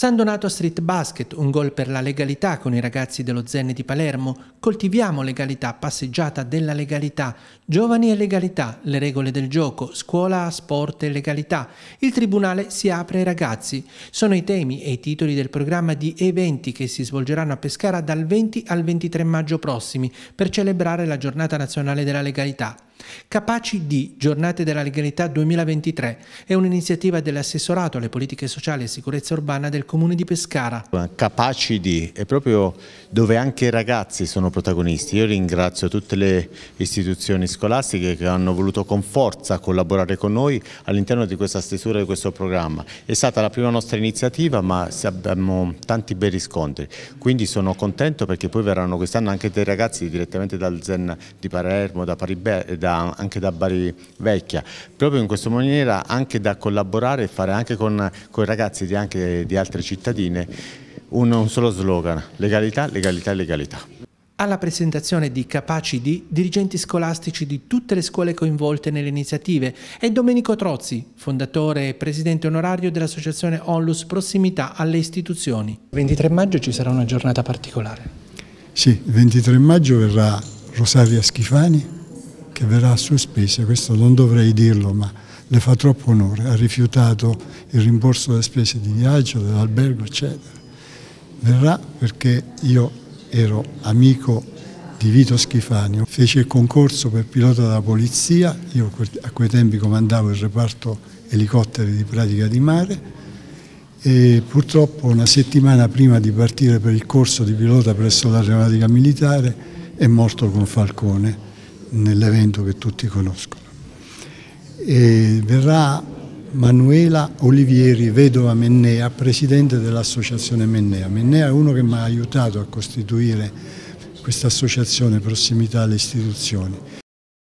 San Donato Street Basket, un gol per la legalità con i ragazzi dello Zen di Palermo. Coltiviamo legalità, passeggiata della legalità. Giovani e legalità, le regole del gioco, scuola, sport e legalità. Il tribunale si apre ai ragazzi. Sono i temi e i titoli del programma di eventi che si svolgeranno a Pescara dal 20 al 23 maggio prossimi per celebrare la giornata nazionale della legalità Capaci di Giornate della Legalità 2023 è un'iniziativa dell'assessorato alle politiche sociali e sicurezza urbana del comune di Pescara. Capaci di è proprio dove anche i ragazzi sono protagonisti. Io ringrazio tutte le istituzioni scolastiche che hanno voluto con forza collaborare con noi all'interno di questa stesura di questo programma. È stata la prima nostra iniziativa ma abbiamo tanti bei riscontri, quindi sono contento perché poi verranno quest'anno anche dei ragazzi direttamente dal Zen di Palermo, da Paribè, da da, anche da Bari Vecchia, proprio in questa maniera anche da collaborare e fare anche con, con i ragazzi di, anche, di altre cittadine un, un solo slogan, legalità, legalità, legalità. Alla presentazione di Capaci di dirigenti scolastici di tutte le scuole coinvolte nelle iniziative è Domenico Trozzi, fondatore e presidente onorario dell'associazione Onlus Prossimità alle istituzioni. Il 23 maggio ci sarà una giornata particolare. Sì, il 23 maggio verrà Rosaria Schifani, che verrà a sue spese, questo non dovrei dirlo ma le fa troppo onore, ha rifiutato il rimborso delle spese di viaggio, dell'albergo eccetera. Verrà perché io ero amico di Vito Schifani, fece il concorso per pilota della polizia, io a quei tempi comandavo il reparto elicotteri di pratica di mare e purtroppo una settimana prima di partire per il corso di pilota presso l'aeronautica militare è morto con Falcone nell'evento che tutti conoscono. E verrà Manuela Olivieri, vedova Mennea, presidente dell'associazione Mennea. Mennea è uno che mi ha aiutato a costituire questa associazione prossimità alle istituzioni.